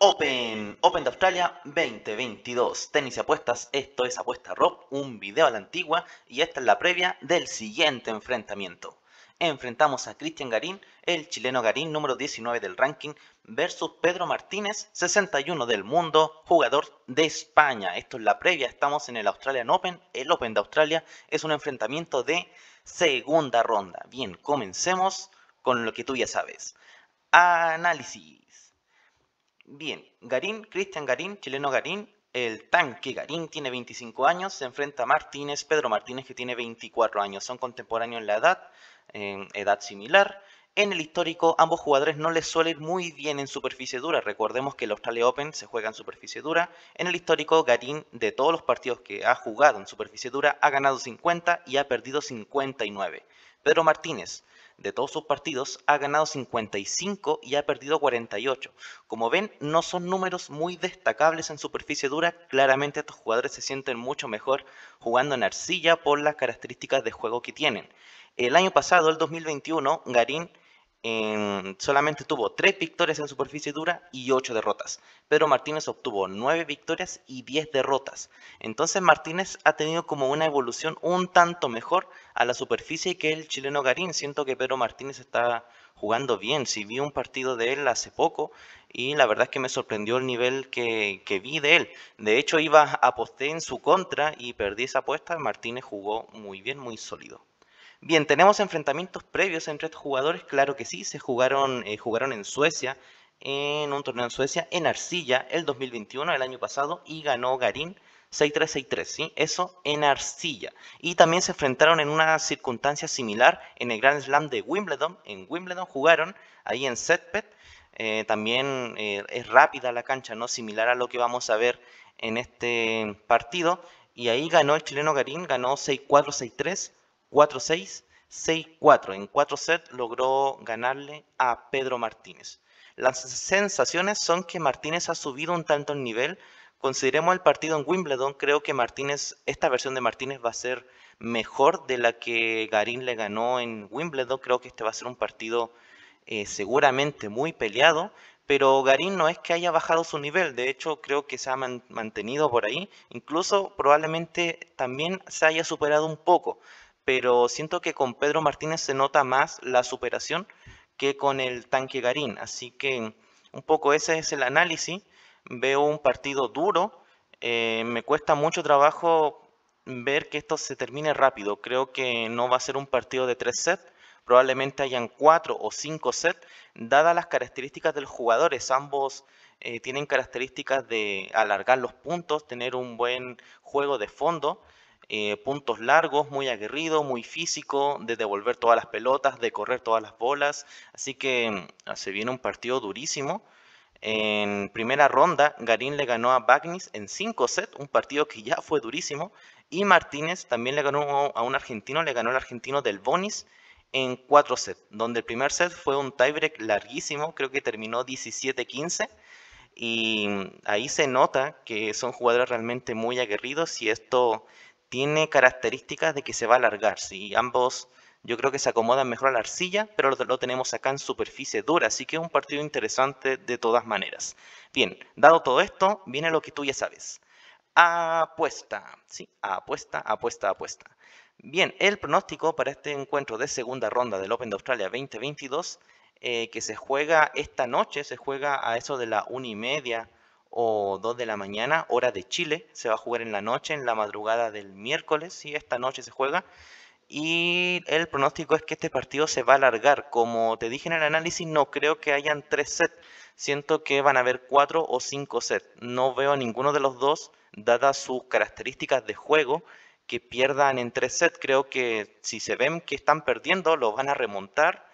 Open, Open de Australia 2022. Tenis y apuestas, esto es Apuesta Rock, un video a la antigua y esta es la previa del siguiente enfrentamiento. Enfrentamos a Cristian Garín, el chileno Garín número 19 del ranking, versus Pedro Martínez, 61 del mundo, jugador de España. Esto es la previa, estamos en el Australian Open. El Open de Australia es un enfrentamiento de segunda ronda. Bien, comencemos con lo que tú ya sabes. Análisis. Bien, Garín, Cristian Garín, chileno Garín, el tanque Garín tiene 25 años, se enfrenta a Martínez, Pedro Martínez que tiene 24 años, son contemporáneos en la edad, en edad similar. En el histórico, ambos jugadores no les suele ir muy bien en superficie dura. Recordemos que el Australia Open se juega en superficie dura. En el histórico, Garín, de todos los partidos que ha jugado en superficie dura, ha ganado 50 y ha perdido 59. Pedro Martínez de todos sus partidos, ha ganado 55 y ha perdido 48. Como ven, no son números muy destacables en superficie dura, claramente estos jugadores se sienten mucho mejor jugando en arcilla por las características de juego que tienen. El año pasado, el 2021, Garín solamente tuvo tres victorias en superficie dura y ocho derrotas. Pedro Martínez obtuvo nueve victorias y diez derrotas. Entonces Martínez ha tenido como una evolución un tanto mejor a la superficie que el chileno Garín. Siento que Pedro Martínez está jugando bien. Si vi un partido de él hace poco y la verdad es que me sorprendió el nivel que, que vi de él. De hecho, iba aposté en su contra y perdí esa apuesta. Martínez jugó muy bien, muy sólido. Bien, tenemos enfrentamientos previos entre estos jugadores, claro que sí, se jugaron, eh, jugaron en Suecia, en un torneo en Suecia, en Arcilla, el 2021, el año pasado, y ganó Garín 6-3-6-3, ¿sí? Eso en Arcilla. Y también se enfrentaron en una circunstancia similar en el Grand Slam de Wimbledon. En Wimbledon jugaron, ahí en Setpet. Eh, también eh, es rápida la cancha, ¿no? Similar a lo que vamos a ver en este partido. Y ahí ganó el chileno Garín, ganó 6-4-6-3. 4-6, 6-4. En 4 sets logró ganarle a Pedro Martínez. Las sensaciones son que Martínez ha subido un tanto el nivel. Consideremos el partido en Wimbledon, creo que Martínez, esta versión de Martínez va a ser mejor de la que Garín le ganó en Wimbledon. Creo que este va a ser un partido eh, seguramente muy peleado, pero Garín no es que haya bajado su nivel, de hecho creo que se ha mantenido por ahí, incluso probablemente también se haya superado un poco pero siento que con Pedro Martínez se nota más la superación que con el tanque Garín. Así que un poco ese es el análisis. Veo un partido duro. Eh, me cuesta mucho trabajo ver que esto se termine rápido. Creo que no va a ser un partido de tres sets. Probablemente hayan cuatro o cinco sets, dadas las características de los jugadores. Ambos eh, tienen características de alargar los puntos, tener un buen juego de fondo. Eh, puntos largos, muy aguerrido, muy físico, de devolver todas las pelotas, de correr todas las bolas. Así que mm, ah, se viene un partido durísimo. En primera ronda, Garín le ganó a Bagnis en 5 sets, un partido que ya fue durísimo. Y Martínez también le ganó a un argentino, le ganó el argentino del Bonis en 4 sets, donde el primer set fue un tiebreak larguísimo, creo que terminó 17-15. Y mm, ahí se nota que son jugadores realmente muy aguerridos y esto tiene características de que se va a alargar. Si ambos yo creo que se acomodan mejor a la arcilla, pero lo, tenemos acá en superficie dura, así que es un partido interesante de todas maneras. Bien, dado todo esto, viene lo que tú ya sabes. Apuesta, sí, apuesta, apuesta, apuesta. Bien, el pronóstico para este encuentro de segunda ronda del Open de Australia 2022, eh, que se juega esta noche, se juega a eso de la una y media o 2 de la mañana, hora de Chile. Se va a jugar en la noche, en la madrugada del miércoles, Si esta noche se juega. Y el pronóstico es que este partido se va a alargar. Como te dije en el análisis, no creo que hayan tres sets. Siento que van a haber cuatro o cinco sets. No veo ninguno de los dos, dadas sus características de juego, que pierdan en tres sets. Creo que si se ven que están perdiendo, los van a remontar.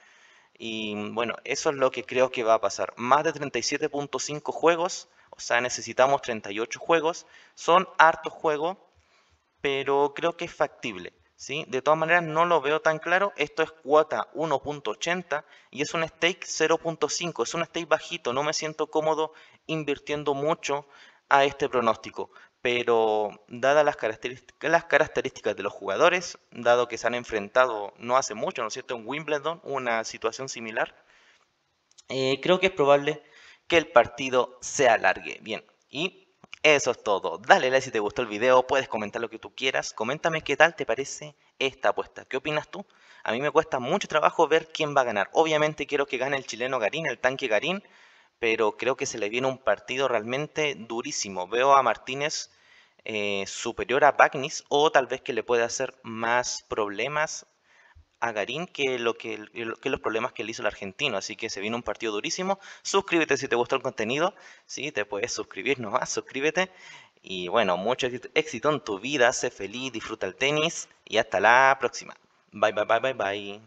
Y bueno, eso es lo que creo que va a pasar. Más de 37.5 juegos o sea, necesitamos 38 juegos. Son hartos juegos, pero creo que es factible. ¿sí? De todas maneras, no lo veo tan claro. Esto es cuota 1.80 y es un stake 0.5. Es un stake bajito. No me siento cómodo invirtiendo mucho a este pronóstico. Pero dadas las, las características de los jugadores, dado que se han enfrentado no hace mucho, ¿no es cierto?, en Wimbledon, una situación similar, eh, creo que es probable que el partido se alargue. Bien, y eso es todo. Dale like si te gustó el video, puedes comentar lo que tú quieras. Coméntame qué tal te parece esta apuesta. ¿Qué opinas tú? A mí me cuesta mucho trabajo ver quién va a ganar. Obviamente quiero que gane el chileno Garín, el tanque Garín, pero creo que se le viene un partido realmente durísimo. Veo a Martínez eh, superior a Bagnis o tal vez que le puede hacer más problemas a Garín que, lo que, los problemas que le hizo el argentino. Así que se vino un partido durísimo. Suscríbete si te gustó el contenido. Sí, te puedes suscribir nomás, suscríbete. Y bueno, mucho éxito en tu vida. Sé feliz, disfruta el tenis y hasta la próxima. Bye, bye, bye, bye, bye.